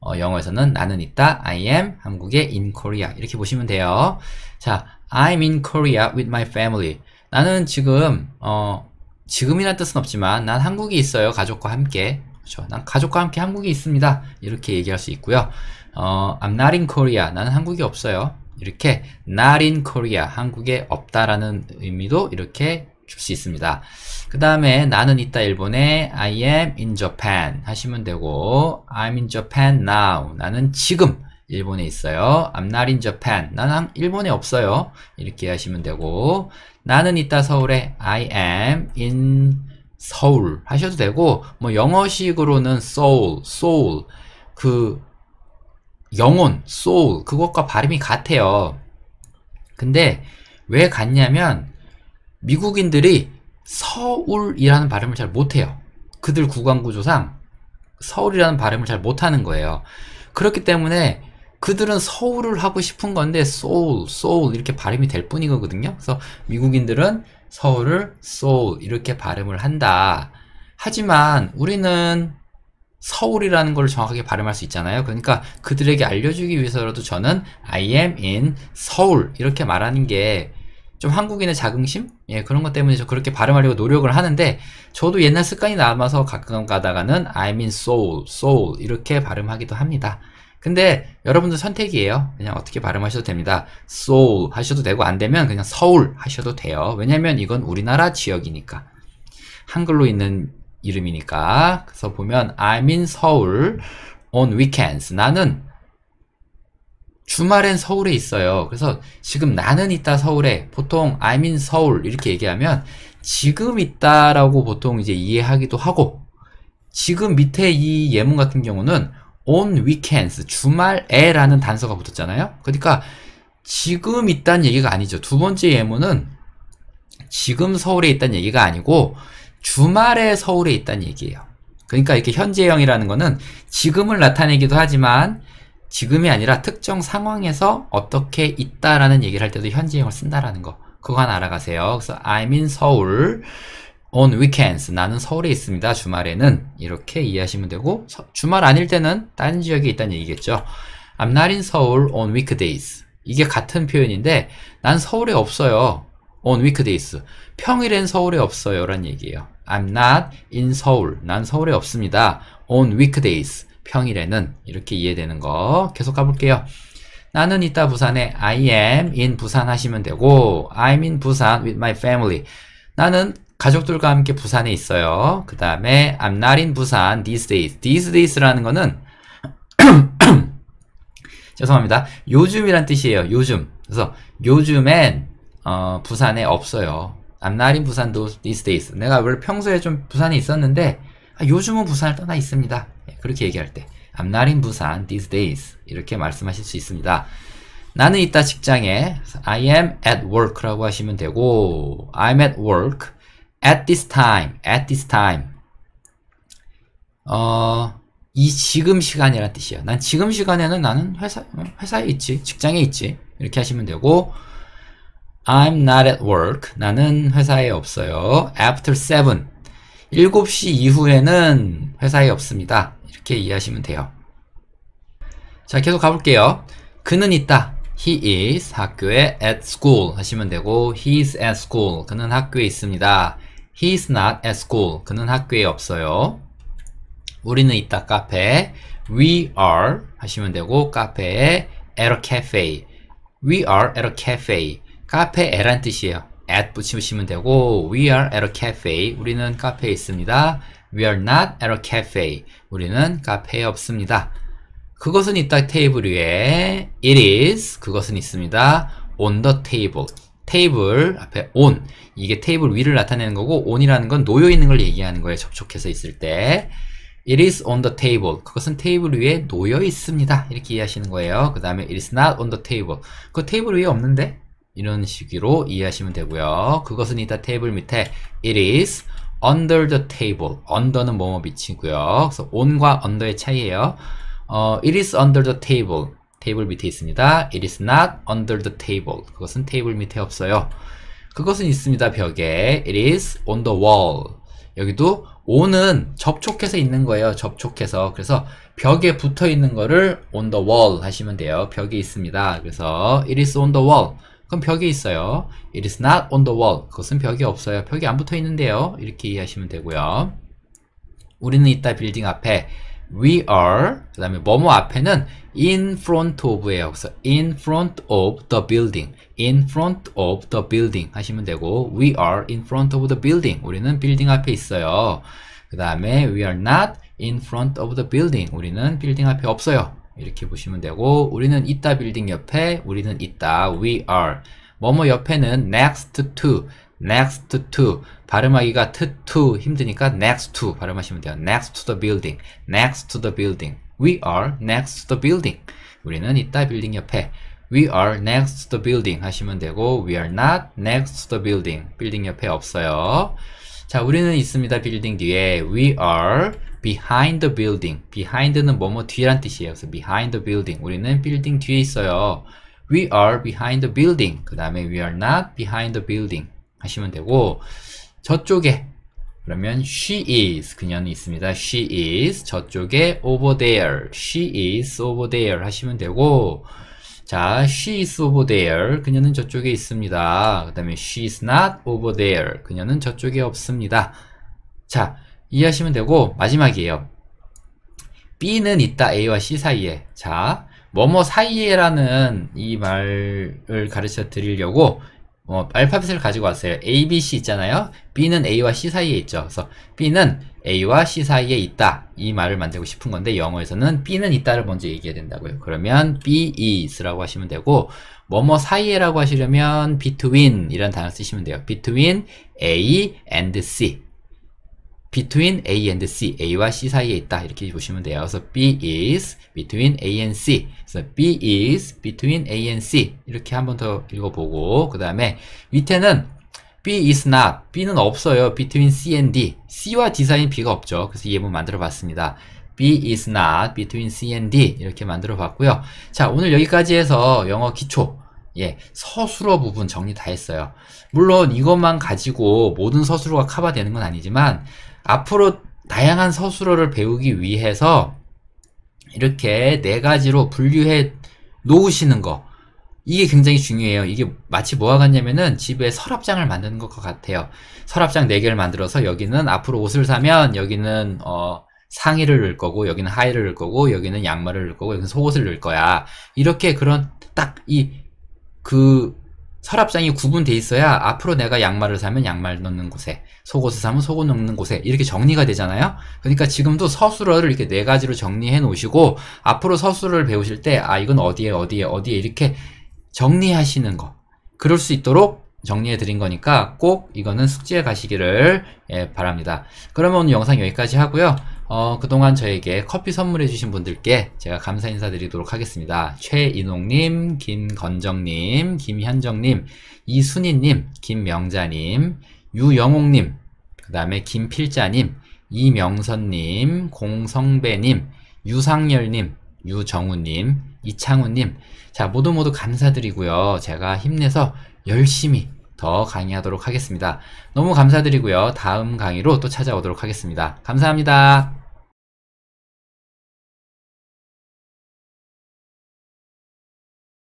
어, 영어에서는 나는 있다, I am, 한국에, in Korea 이렇게 보시면 돼요. 자, I'm in Korea with my family. 나는 지금 어, 지금이란 뜻은 없지만 난 한국에 있어요. 가족과 함께. 그렇죠. 난 가족과 함께 한국에 있습니다. 이렇게 얘기할 수 있고요. 어, I'm not in Korea. 나는 한국에 없어요. 이렇게 not in Korea. 한국에 없다라는 의미도 이렇게 줄 수 있습니다. 그 다음에 나는 있다 일본에 I am in Japan 하시면 되고 I'm in Japan now. 나는 지금 일본에 있어요. I'm not in Japan. 나는 일본에 없어요. 이렇게 하시면 되고 나는 있다 서울에 I am in 서울 하셔도 되고 뭐 영어식으로는 soul, soul 그 영혼, soul 그것과 발음이 같아요. 근데 왜 같냐면 미국인들이 서울이라는 발음을 잘 못해요. 그들 구강구조상 서울이라는 발음을 잘 못하는 거예요. 그렇기 때문에 그들은 서울을 하고 싶은 건데 소 o 소 l 이렇게 발음이 될 뿐이거든요. 그래서 미국인들은 서울을 소 o 이렇게 발음을 한다. 하지만 우리는 서울이라는 걸 정확하게 발음할 수 있잖아요. 그러니까 그들에게 알려주기 위해서라도 저는 I am in 서울 이렇게 말하는 게 좀 한국인의 자긍심? 예, 그런 것 때문에 저 그렇게 발음하려고 노력을 하는데 저도 옛날 습관이 남아서 가끔 가다가는 I'm in Seoul, Seoul 이렇게 발음하기도 합니다. 근데 여러분들 선택이에요. 그냥 어떻게 발음하셔도 됩니다. 소 o 하셔도 되고 안 되면 그냥 서울 하셔도 돼요. 왜냐면 이건 우리나라 지역이니까. 한글로 있는 이름이니까. 그래서 보면 I'm in 서울 on weekends. 나는 주말엔 서울에 있어요. 그래서 지금 나는 있다 서울에 보통 I'm in 서울 이렇게 얘기하면 지금 있다라고 보통 이제 이해하기도 하고 지금 밑에 이 예문 같은 경우는 on weekends 주말에라는 단서가 붙었잖아요. 그러니까 지금 있다는 얘기가 아니죠. 두 번째 예문은 지금 서울에 있다는 얘기가 아니고 주말에 서울에 있다는 얘기예요. 그러니까 이렇게 현재형이라는 거는 지금을 나타내기도 하지만 지금이 아니라 특정 상황에서 어떻게 있다라는 얘기를 할 때도 현재형을 쓴다라는 거. 그거 하나 알아가세요. 그래서 I'm in 서울 on weekends 나는 서울에 있습니다. 주말에는 이렇게 이해하시면 되고 서, 주말 아닐 때는 다른 지역에 있다는 얘기겠죠. I'm not in Seoul on weekdays. 이게 같은 표현인데 난 서울에 없어요. on weekdays. 평일엔 서울에 없어요. 란 얘기예요. I'm not in Seoul. 난 서울에 없습니다. on weekdays. 평일에는 이렇게 이해되는 거 계속 가볼게요. 나는 이따 부산에 I am in 부산 하시면 되고 I'm in 부산 with my family. 나는 가족들과 함께 부산에 있어요. 그 다음에 I'm not in 부산 these days. these days라는 거는 죄송합니다. 요즘이란 뜻이에요. 요즘. 그래서 요즘엔 어, 부산에 없어요. I'm not in 부산도 these days. 내가 원래 평소에 좀 부산에 있었는데 아, 요즘은 부산을 떠나 있습니다. 예, 그렇게 얘기할 때 I'm not in 부산 these days 이렇게 말씀하실 수 있습니다. 나는 있다 직장에 I am at work라고 하시면 되고 I'm at work at this time, at this time. 어, 이 지금 시간이란 뜻이에요. 난 지금 시간에는 나는 회사, 어, 회사에 있지, 직장에 있지. 이렇게 하시면 되고, I'm not at work. 나는 회사에 없어요. After 7. 7시 이후에는 회사에 없습니다. 이렇게 이해하시면 돼요. 자, 계속 가볼게요. 그는 있다. He is 학교에 at school 하시면 되고 He is at school. 그는 학교에 있습니다. He's not at school. 그는 학교에 없어요. 우리는 있다 카페. We are 하시면 되고 카페에 at a cafe. We are at a cafe. 카페 에란 뜻이에요. at 붙이시면 되고 we are at a cafe. 우리는 카페에 있습니다. We are not at a cafe. 우리는 카페에 없습니다. 그것은 있다 테이블 위에 it is 그것은 있습니다. on the table. 테이블 앞에 on 이게 테이블 위를 나타내는 거고 on이라는 건 놓여 있는 걸 얘기하는 거에 접촉해서 있을 때 It is on the table. 그것은 테이블 위에 놓여 있습니다. 이렇게 이해하시는 거예요. 그 다음에 It is not on the table. 그 테이블 위에 없는데? 이런 식으로 이해하시면 되고요. 그것은 이따 테이블 밑에 It is under the table. under는 뭐뭐 미치고요. 그래서 on과 under의 차이예요. 어, It is under the table. 테이블 밑에 있습니다. It is not under the table. 그것은 테이블 밑에 없어요. 그것은 있습니다. 벽에. It is on the wall. 여기도 on은 접촉해서 있는 거예요. 접촉해서. 그래서 벽에 붙어 있는 거를 on the wall 하시면 돼요. 벽에 있습니다. 그래서 it is on the wall. 그럼 벽에 있어요. It is not on the wall. 그것은 벽에 없어요. 벽에 안 붙어 있는데요. 이렇게 이해하시면 되고요. 우리는 이따 빌딩 앞에 we are 그 다음에 뭐 뭐 앞에는 in front o f 에요 그래서 in front of the building in front of the building 하시면 되고 we are in front of the building 우리는 빌딩 앞에 있어요 그 다음에 we are not in front of the building 우리는 빌딩 앞에 없어요 이렇게 보시면 되고 우리는 있다 빌딩 옆에 우리는 있다 we are 뭐뭐 옆에는 next to next to 발음하기가 to to 힘드니까 next to 발음하시면 돼요. next to the building, next to the building. We are next to the building. 우리는 있다 빌딩 옆에. We are next to the building 하시면 되고 we are not next to the building. 빌딩 옆에 없어요. 자, 우리는 있습니다. 빌딩 뒤에 we are behind the building. behind는 뭐뭐 뒤란 뜻이에요. 그래서 behind the building. 우리는 빌딩 뒤에 있어요. We are behind the building. 그 다음에 we are not behind the building. 하시면 되고 저쪽에 그러면 she is 그녀는 있습니다. she is 저쪽에 over there she is over there 하시면 되고 자 she is over there 그녀는 저쪽에 있습니다. 그 다음에 she is not over there 그녀는 저쪽에 없습니다. 자 이해하시면 되고 마지막이에요. B는 있다 A와 C 사이에 자 뭐뭐 사이에라는 이 말을 가르쳐 드리려고 어, 알파벳을 가지고 왔어요. A, B, C 있잖아요. B는 A와 C 사이에 있죠. 그래서 B는 A와 C 사이에 있다. 이 말을 만들고 싶은 건데 영어에서는 B는 있다를 먼저 얘기해야 된다고요. 그러면 B is라고 하시면 되고 뭐뭐 사이에라고 하시려면 between 이란 단어 쓰시면 돼요. between A and C between A and C, A와 C 사이에 있다 이렇게 보시면 돼요. 그래서 B is between A and C. 그래서 B is between A and C 이렇게 한 번 더 읽어보고 그 다음에 밑에는 B is not, B는 없어요. between C and D, C와 D 사이 B가 없죠. 그래서 이 예문 만들어봤습니다. B is not between C and D 이렇게 만들어봤고요. 자 오늘 여기까지 해서 영어 기초 예, 서술어 부분 정리 다 했어요. 물론 이것만 가지고 모든 서술어가 커버되는 건 아니지만 앞으로 다양한 서술어를 배우기 위해서 이렇게 네 가지로 분류해 놓으시는 거 이게 굉장히 중요해요 이게 마치 뭐와 같냐면은 집에 서랍장을 만드는 것 같아요 서랍장 네개를 만들어서 여기는 앞으로 옷을 사면 여기는 어 상의를 넣을 거고 여기는 하의를 넣을 거고 여기는 양말을 넣을 거고 여기는 속옷을 넣을 거야 이렇게 그런 딱 이 그 서랍장이 구분돼 있어야 앞으로 내가 양말을 사면 양말 넣는 곳에 속옷을 사면 속옷 넣는 곳에 이렇게 정리가 되잖아요. 그러니까 지금도 서술어를 이렇게 네 가지로 정리해 놓으시고 앞으로 서술어를 배우실 때 아 이건 어디에 어디에 어디에 이렇게 정리하시는 거 그럴 수 있도록 정리해 드린 거니까 꼭 이거는 숙지해 가시기를 예, 바랍니다. 그러면 오늘 영상 여기까지 하고요. 어, 그동안 저에게 커피 선물해 주신 분들께 제가 감사 인사드리도록 하겠습니다. 최인홍님, 김건정님, 김현정님, 이순희님, 김명자님, 유영옥님, 그 다음에 김필자님, 이명선님, 공성배님, 유상열님, 유정우님, 이창우님 자 모두 모두 감사드리고요. 제가 힘내서 열심히 더 강의하도록 하겠습니다. 너무 감사드리고요. 다음 강의로 또 찾아오도록 하겠습니다. 감사합니다.